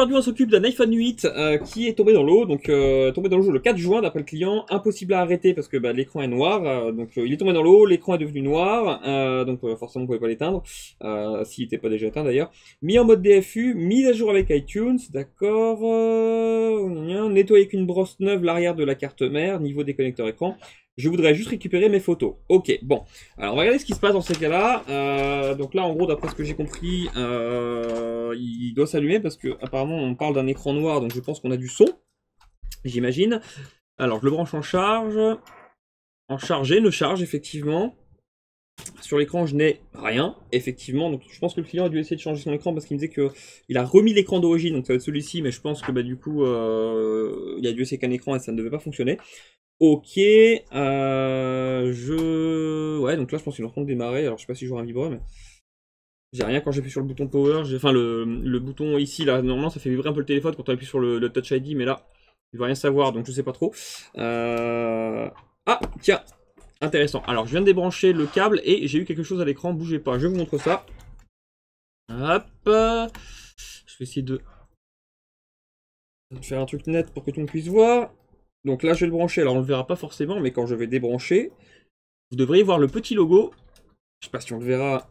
aujourd'hui, on s'occupe d'un iPhone 8 euh, qui est tombé dans l'eau, donc euh, tombé dans l'eau le 4 juin d'après le client, impossible à arrêter parce que bah, l'écran est noir, euh, donc il est tombé dans l'eau, l'écran est devenu noir, donc forcément on pouvez pas l'éteindre, s'il n'était pas déjà éteint d'ailleurs. Mis en mode DFU, mise à jour avec iTunes, d'accord, nettoyer avec une brosse neuve l'arrière de la carte mère, niveau des connecteurs écran, je voudrais juste récupérer mes photos. Ok, bon. Alors, on va regarder ce qui se passe dans ces cas-là. Euh, donc là, en gros, d'après ce que j'ai compris, euh, il doit s'allumer parce que apparemment on parle d'un écran noir, donc je pense qu'on a du son. J'imagine. Alors, je le branche en charge. En charger, ne charge, effectivement. Sur l'écran, je n'ai rien, effectivement. Donc, je pense que le client a dû essayer de changer son écran parce qu'il me disait qu'il a remis l'écran d'origine, donc ça va être celui-ci, mais je pense que bah, du coup, euh, il a dû essayer qu'un écran et ça ne devait pas fonctionner. Ok, euh, je... Ouais, donc là, je pense qu'il est en train de démarrer. Alors, je sais pas si j'aurai un vibreur. mais... J'ai rien quand j'appuie sur le bouton power. Enfin, le, le, bouton ici, là, normalement, ça fait vibrer un peu le téléphone quand on appuie sur le, Touch ID, mais là, il va rien savoir, donc je sais pas trop. Euh, ah, tiens Intéressant. Alors, je viens de débrancher le câble et j'ai eu quelque chose à l'écran. Bougez pas, je vous montre ça. Hop Je vais essayer de... de faire un truc net pour que tout le monde puisse voir. Donc là, je vais le brancher. Alors, on ne le verra pas forcément, mais quand je vais débrancher, vous devriez voir le petit logo. Je sais pas si on le verra.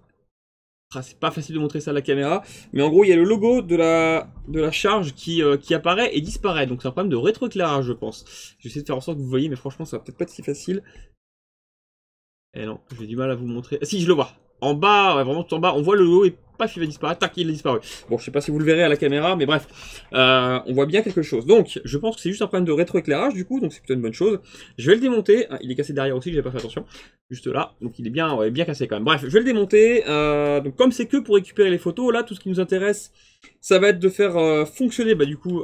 Ah, c'est pas facile de montrer ça à la caméra. Mais en gros, il y a le logo de la, de la charge qui, euh, qui apparaît et disparaît. Donc, c'est un problème de rétroéclairage, je pense. J'essaie de faire en sorte que vous voyez, mais franchement, ça va peut-être pas être si facile. eh non, j'ai du mal à vous montrer. Ah, si, je le vois. En bas, vraiment tout en bas, on voit le logo et paf, il va disparaître, tac, il a disparu. Bon, je sais pas si vous le verrez à la caméra, mais bref, euh, on voit bien quelque chose. Donc, je pense que c'est juste un problème de rétroéclairage, du coup, donc c'est plutôt une bonne chose. Je vais le démonter, ah, il est cassé derrière aussi, j'ai pas fait attention, juste là, donc il est bien, bien cassé quand même. Bref, je vais le démonter, euh, donc comme c'est que pour récupérer les photos, là, tout ce qui nous intéresse, ça va être de faire euh, fonctionner, bah, du coup,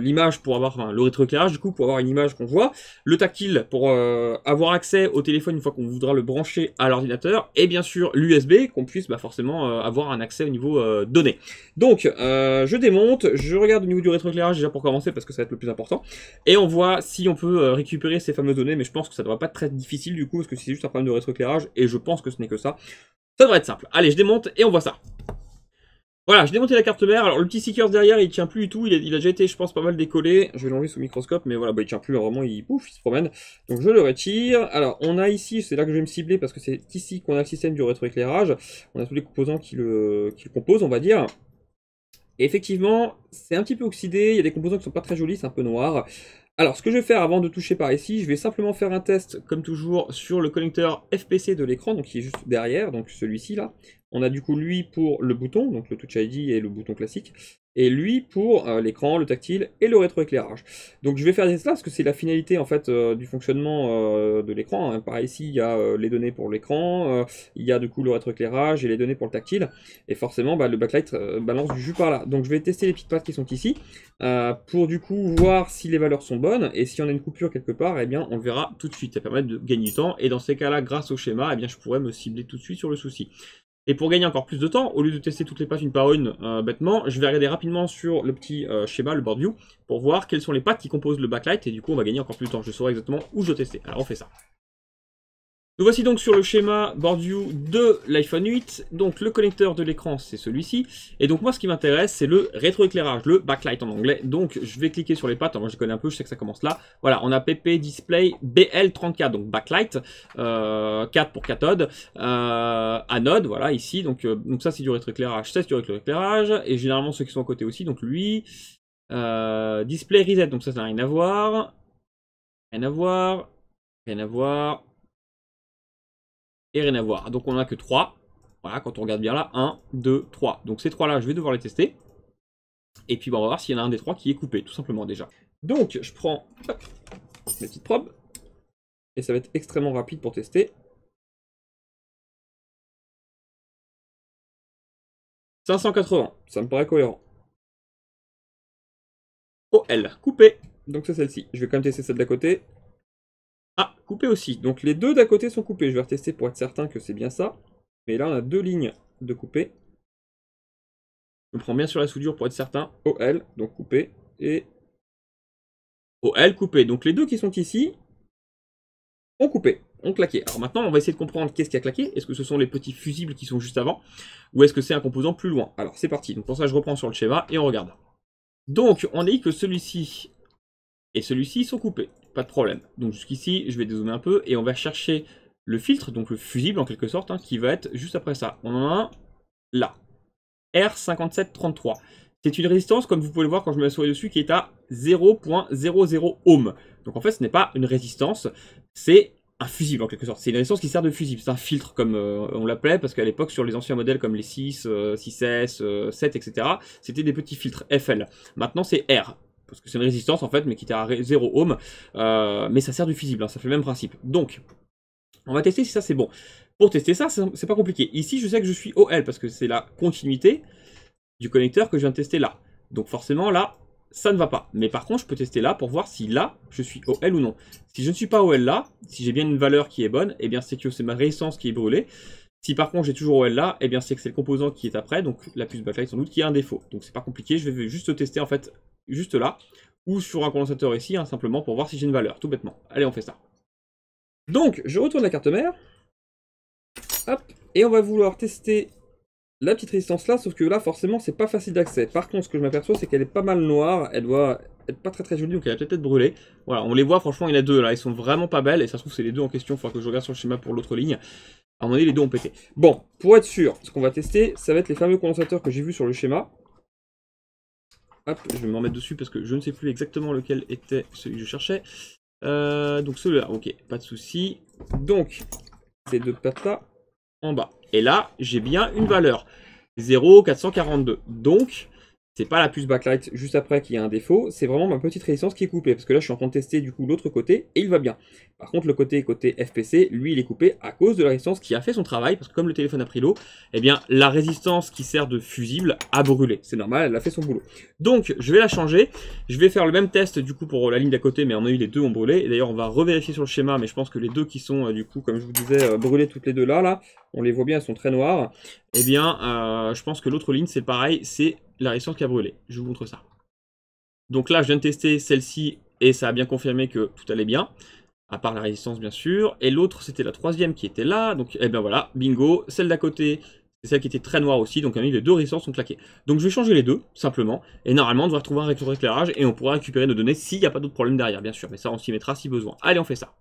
l'image pour avoir, enfin, le rétroéclairage, du coup, pour avoir une image qu'on voit, le tactile pour avoir accès au téléphone une fois qu'on voudra le brancher à l'ordinateur, et bien sûr, l'USB, qu'on puisse, bah, forcément, avoir un accès au niveau données. Euh, donné. Donc, euh, je démonte, je regarde au niveau du rétroéclairage déjà pour commencer parce que ça va être le plus important. Et on voit si on peut euh, récupérer ces fameuses données, mais je pense que ça ne devrait pas être très difficile du coup parce que c'est juste un problème de rétroéclairage et je pense que ce n'est que ça. Ça devrait être simple. Allez, je démonte et on voit ça. Voilà, j'ai démonté la carte mère. Alors, le petit Seekers derrière, il tient plus du tout. Il a, déjà été, je pense, pas mal décollé. Je vais l'enlever sous microscope, mais voilà, bah, il tient plus. Vraiment, il, pouf, il se promène. Donc, je le retire. Alors, on a ici, c'est là que je vais me cibler parce que c'est ici qu'on a le système du rétroéclairage. On a tous les composants qui le, qui composent, on va dire. Et effectivement, c'est un petit peu oxydé. Il y a des composants qui sont pas très jolis, c'est un peu noir. Alors, ce que je vais faire avant de toucher par ici, je vais simplement faire un test, comme toujours, sur le connecteur FPC de l'écran, donc qui est juste derrière, donc celui-ci là. On a du coup lui pour le bouton, donc le Touch ID et le bouton classique, et lui pour euh, l'écran, le tactile et le rétroéclairage. Donc je vais faire des tests parce que c'est la finalité en fait euh, du fonctionnement euh, de l'écran. Hein. Pareil Par ici, il y a les données pour l'écran, il y a du coup le rétroéclairage et les données pour le tactile, et forcément bah, le backlight balance du jus par là. Donc je vais tester les petites pattes qui sont ici pour du coup voir si les valeurs sont bonnes et si on a une coupure quelque part, eh bien on le verra tout de suite. Ça permet de gagner du temps et dans ces cas-là, grâce au schéma, eh bien je pourrais me cibler tout de suite sur le souci. Et pour gagner encore plus de temps, au lieu de tester toutes les pattes une par une euh, bêtement, je vais regarder rapidement sur le petit euh, schéma, le board view, pour voir quelles sont les pattes qui composent le backlight, et du coup on va gagner encore plus de temps, je saurai exactement où je testais. tester. Alors on fait ça. Nous voici donc sur le schéma Board View de l'iPhone 8. Donc le connecteur de l'écran c'est celui-ci. Et donc moi ce qui m'intéresse c'est le rétroéclairage, le backlight en anglais. Donc je vais cliquer sur les pattes, moi je connais un peu, je sais que ça commence là. Voilà, on a PP Display BL34, donc backlight, 4 euh, pour cathode, euh, anode, voilà ici. Donc, euh, donc ça c'est du rétroéclairage, ça c'est du rétroéclairage. Et généralement ceux qui sont à côté aussi, donc lui, display reset, donc ça ça n'a rien à voir. Rien à voir, rien à voir et rien à voir. Donc on a que 3. Voilà, quand on regarde bien là, 1, 2, 3. Donc ces 3 là, je vais devoir les tester. Et puis bah, on va voir s'il y en a un des trois qui est coupé, tout simplement déjà. Donc je prends mes petites probes. Et ça va être extrêmement rapide pour tester. « 580, ça me paraît cohérent. »« OL, coupé. » Donc c'est celle-ci. Je vais quand même tester celle d'à côté. Ah, coupé aussi. Donc les deux d'à côté sont coupés. Je vais retester pour être certain que c'est bien ça. Mais là, on a deux lignes de coupé. On prend bien sur la soudure pour être certain. OL, donc coupé. Et OL, coupé. Donc les deux qui sont ici ont coupé, ont claqué. Alors maintenant, on va essayer de comprendre qu'est-ce qui a claqué. Est-ce que ce sont les petits fusibles qui sont juste avant Ou est-ce que c'est un composant plus loin Alors c'est parti. Donc pour ça, je reprends sur le schéma et on regarde. Donc on dit que celui-ci et celui-ci sont coupés. Pas de problème. Donc jusqu'ici, je vais dézoomer un peu et on va chercher le filtre, donc le fusible en quelque sorte, hein, qui va être juste après ça. On en a un là. R5733. C'est une résistance, comme vous pouvez le voir quand je me souris dessus, qui est à 0.00 ohm. Donc en fait, ce n'est pas une résistance, c'est un fusible en quelque sorte. C'est une résistance qui sert de fusible, c'est un filtre comme euh, on l'appelait, parce qu'à l'époque, sur les anciens modèles comme les 6, 6S, 7, etc., c'était des petits filtres FL. Maintenant, c'est R parce que c'est une résistance en fait, mais qui était à 0 ohm, euh, mais ça sert du fusible, hein, ça fait le même principe. Donc, on va tester si ça c'est bon. Pour tester ça, c'est pas compliqué. Ici, je sais que je suis OL, parce que c'est la continuité du connecteur que je viens de tester là. Donc forcément, là, ça ne va pas. Mais par contre, je peux tester là pour voir si là, je suis OL ou non. Si je ne suis pas OL là, si j'ai bien une valeur qui est bonne, et eh bien c'est que c'est ma résistance qui est brûlée. Si par contre j'ai toujours OL là, eh bien c'est que c'est le composant qui est après, donc la puce backlight sans doute qui a un défaut. Donc c'est pas compliqué, je vais juste tester en fait juste là, ou sur un condensateur ici, hein, simplement pour voir si j'ai une valeur, tout bêtement. Allez, on fait ça. Donc, je retourne la carte mère. Hop, et on va vouloir tester la petite résistance là, sauf que là, forcément, c'est pas facile d'accès. Par contre, ce que je m'aperçois, c'est qu'elle est pas mal noire, elle doit être pas très très jolie, donc elle va peut-être être brûlée. Voilà, on les voit, franchement, il y en a deux là, ils sont vraiment pas belles, et ça se trouve, c'est les deux en question, il que je regarde sur le schéma pour l'autre ligne. À un moment donné, les deux ont pété. Bon, pour être sûr, ce qu'on va tester, ça va être les fameux condensateurs que j'ai vus sur le schéma. Hop, je vais m'en mettre dessus parce que je ne sais plus exactement lequel était celui que je cherchais. Euh, donc celui-là, ok, pas de souci. Donc, c'est deux papas en bas. Et là, j'ai bien une valeur. 0,442. Donc, c'est pas la puce backlight juste après qu'il y a un défaut, c'est vraiment ma petite résistance qui est coupée, parce que là je suis en train de tester du coup l'autre côté et il va bien. Par contre le côté côté FPC, lui il est coupé à cause de la résistance qui a fait son travail, parce que comme le téléphone a pris l'eau, eh bien la résistance qui sert de fusible a brûlé, c'est normal, elle a fait son boulot. Donc je vais la changer, je vais faire le même test du coup pour la ligne d'à côté, mais on a eu les deux ont brûlé, et d'ailleurs on va revérifier sur le schéma, mais je pense que les deux qui sont euh, du coup comme je vous disais euh, brûlés toutes les deux là, là, on les voit bien, elles sont très noires eh bien, euh, je pense que l'autre ligne, c'est pareil, c'est la résistance qui a brûlé. Je vous montre ça. Donc là, je viens de tester celle-ci et ça a bien confirmé que tout allait bien, à part la résistance, bien sûr. Et l'autre, c'était la troisième qui était là. Donc, eh bien voilà, bingo. Celle d'à côté, c'est celle qui était très noire aussi. Donc, les deux résistances sont claquées. Donc, je vais changer les deux, simplement. Et normalement, on devrait retrouver un rétroéclairage et on pourra récupérer nos données s'il n'y a pas d'autres problèmes derrière, bien sûr. Mais ça, on s'y mettra si besoin. Allez, on fait ça.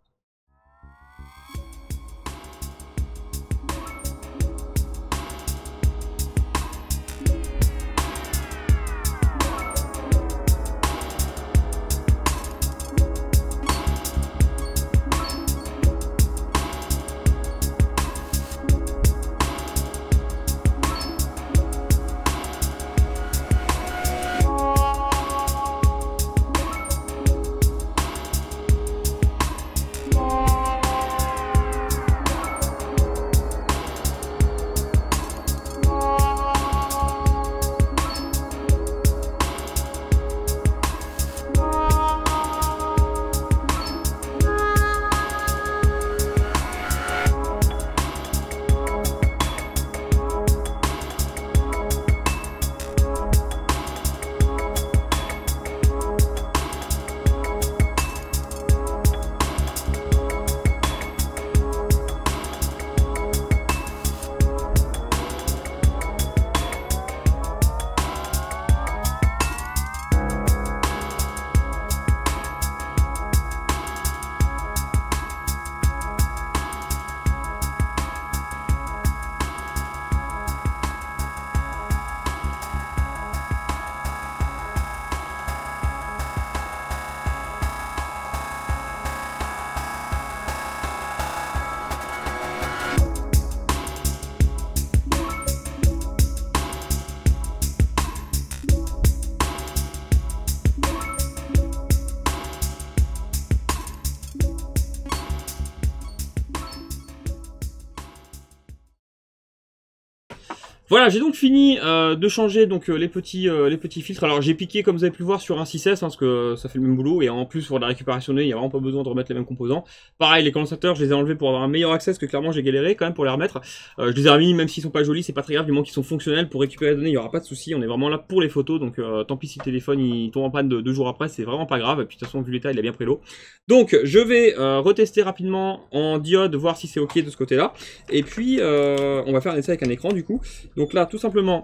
Voilà, j'ai donc fini euh, de changer donc euh, les petits euh, les petits filtres. Alors j'ai piqué comme vous avez pu le voir sur un 6S hein, parce que ça fait le même boulot et en plus pour la récupération de il n'y a vraiment pas besoin de remettre les mêmes composants. Pareil, les condensateurs, je les ai enlevés pour avoir un meilleur accès parce que clairement j'ai galéré quand même pour les remettre. je les ai remis même s'ils sont pas jolis, c'est pas très grave du moins, qu'ils sont fonctionnels pour récupérer les données, il n'y aura pas de souci. On est vraiment là pour les photos donc tant pis si le téléphone il tombe en panne de, deux jours après, c'est vraiment pas grave. Et puis de toute façon vu l'état, il a bien pris l'eau. Donc je vais retester rapidement en diode voir si c'est ok de ce côté-là et puis on va faire un essai avec un écran du coup. Donc là, tout simplement,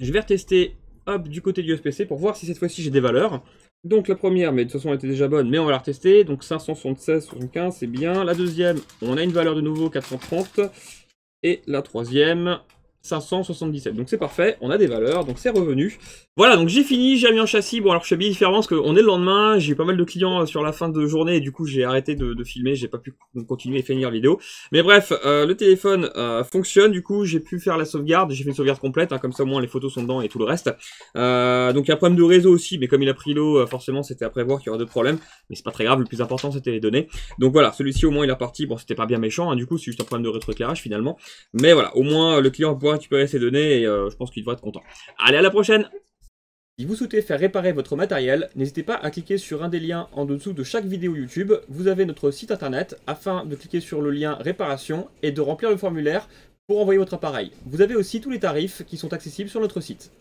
je vais retester du côté du USB-C pour voir si cette fois-ci j'ai des valeurs. Donc la première, mais de toute façon elle était déjà bonne, mais on va la retester. Donc 576, 75, c'est bien. La deuxième, on a une valeur de nouveau 430. Et la troisième, 577. Donc c'est parfait, on a des valeurs, donc c'est revenu. Voilà, donc j'ai fini, j'ai mis en châssis. Bon alors je suis habillé différemment parce qu'on est le lendemain, j'ai eu pas mal de clients euh, sur la fin de journée et du coup j'ai arrêté de, filmer, j'ai pas pu continuer et finir la vidéo. Mais bref, euh, le téléphone euh, fonctionne, du coup j'ai pu faire la sauvegarde, j'ai fait une sauvegarde complète, hein. comme ça au moins les photos sont dedans et tout le reste. donc il y a un problème de réseau aussi, mais comme il a pris l'eau, forcément c'était à prévoir qu'il y aurait deux problèmes, mais c'est pas très grave, le plus important c'était les données. Donc voilà, celui-ci au moins il est parti, bon c'était pas bien méchant, hein. du coup c'est juste un problème de rétroéclairage finalement. Mais voilà, au moins le client tu récupérer ces données et euh, je pense qu'il devrait être content. Allez, à la prochaine si vous souhaitez faire réparer votre matériel, n'hésitez pas à cliquer sur un des liens en dessous de chaque vidéo YouTube. Vous avez notre site internet afin de cliquer sur le lien réparation et de remplir le formulaire pour envoyer votre appareil. Vous avez aussi tous les tarifs qui sont accessibles sur notre site.